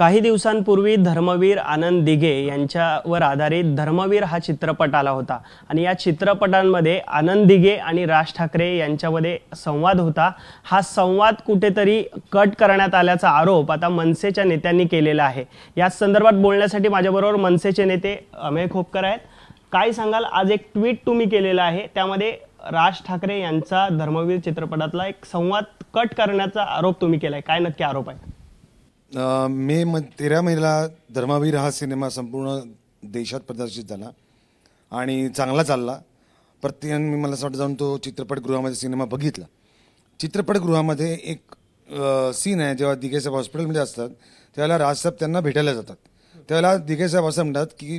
काही दिवसांपूर्वी धर्मवीर आनंद दिघे यांच्यावर आधारित धर्मवीर हा चित्रपट आला होता आणि या चित्रपटांमध्ये आनंद दिघे आणि राज ठाकरे यांच्यामध्ये संवाद होता हा संवाद कुठेतरी कट करण्यात आल्याचा आरोप आता मनसेच्या नेत्यांनी केलेला आहे या संदर्भात बोलण्यासाठी माझ्याबरोबर मनसेचे नेते अमेय खोपकर आहेत काय सांगाल आज एक ट्विट तुम्ही केलेलं आहे त्यामध्ये राज ठाकरे यांचा धर्मवीर चित्रपटातला एक संवाद कट करण्याचा आरोप तुम्ही केलाय काय नक्की आरोप आहे मे म तेरा महिला धर्मावीर हा सिनेमा संपूर्ण देशात प्रदर्शित झाला आणि चांगला चालला प्रत्येकाने मी मला असं वाटतं जाऊन तो चित्रपटगृहामध्ये सिनेमा बघितला चित्रपटगृहामध्ये एक सीन आहे जेव्हा दिघेसाहेब हॉस्पिटलमध्ये असतात त्यावेळेला राजसाहेब त्यांना भेटायला जातात त्यावेळेला दिघेसाहेब असं म्हणतात की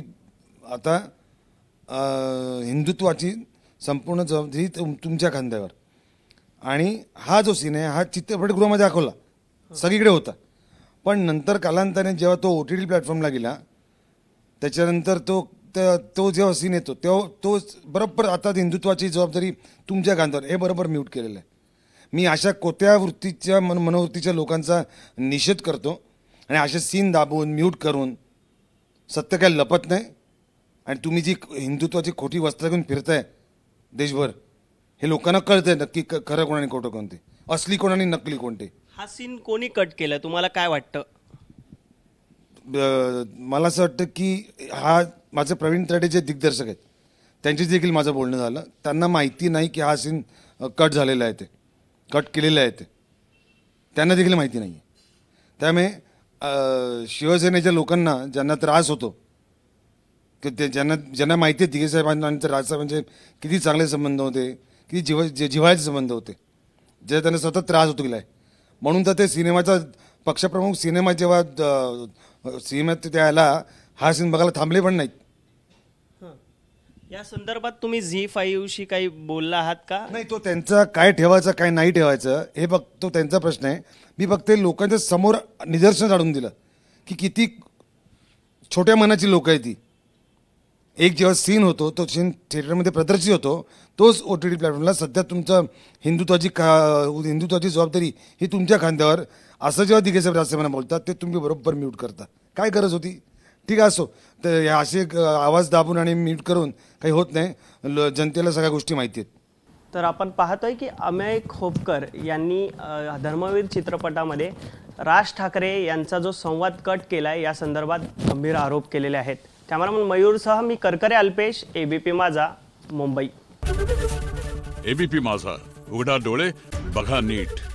आता हिंदुत्वाची संपूर्ण जबाबदारी तुमच्या खांद्यावर आणि हा जो सीन आहे हा चित्रपटगृहामध्ये दाखवला सगळीकडे होता पण नंतर कालांतराने जेव्हा तो ओ टी टी प्लॅटफॉर्मला गेला त्याच्यानंतर तो तो जेव्हा सीन येतो तेव्हा तो बरोबर आता हिंदुत्वाची जबाबदारी तुमच्या गांधीवर हे बरोबर म्यूट केलेलं आहे मी अशा कोत्या वृत्तीच्या मन मनोवृत्तीच्या लोकांचा निषेध करतो आणि असे सीन दाबून म्यूट करून सत्य काय लपत नाही आणि तुम्ही जी हिंदुत्वाची खोटी वस्त्र घेऊन फिरताय देशभर हे लोकांना कळतंय नक्की क खरं कोणाने खोटं कोणते असली कोणाने नकली कोणते हा सीन कोणी कट केला तुम्हाला काय वाटतं मला असं वाटतं की हा माझं प्रवीण तडे जे दिग्दर्शक आहेत त्यांची देखील माझं बोलणं झालं त्यांना माहिती नाही की हा सीन कट झालेला आहे ते कट केलेला आहे ते त्यांना देखील माहिती नाही आहे त्यामुळे शिवसेनेच्या लोकांना ज्यांना त्रास होतो की ते ज्यांना ज्यांना माहिती आहे दिगेसाहेबांना आणि राजसाहेबांचे किती चांगले संबंध होते किती जिव जे संबंध होते ज्याचा त्यांना सतत त्रास होतो गेला आहे म्हणून तर ते सिनेमाचा पक्षप्रमुख सिनेमा जेव्हा सिनेमात आला हा सीन बघायला थांबले पण नाहीत या संदर्भात तुम्ही झी फाईव्हशी काही बोलला आहात का नाही तो त्यांचा काय ठेवायचं काय नाही ठेवायचं हे बघ तो त्यांचा प्रश्न आहे मी फक्त लोकांच्या समोर निदर्शन आणून दिलं की किती छोट्या मनाची लोक आहेत ती एक जेव्हा सीन होतो तो सीन थिएटरमध्ये प्रदर्शित होतो तोच ओ टी टी प्लॅटफॉर्मला सध्या तुमचं हिंदुत्वाची का हिंदुत्वाची जबाबदारी ही तुमच्या खांद्यावर असं जेव्हा दिगेसाहेब मला बोलतात ते तुम्ही बरोबर म्यूट करता काय गरज होती ठीक आहे असो तर असे आवाज दाबून आणि म्यूट करून काही होत नाही जनतेला सगळ्या गोष्टी माहिती आहेत तर आपण पाहतोय की अमेय खोपकर यांनी धर्मवीर चित्रपटामध्ये राज ठाकरे यांचा जो संवाद कट केलाय या संदर्भात गंभीर आरोप केलेले आहेत कॅमेरामन मयूरसह मी करकरे अल्पेश एबीपी माझा मुंबई एबीपी माझा उघडा डोळे बघा नीट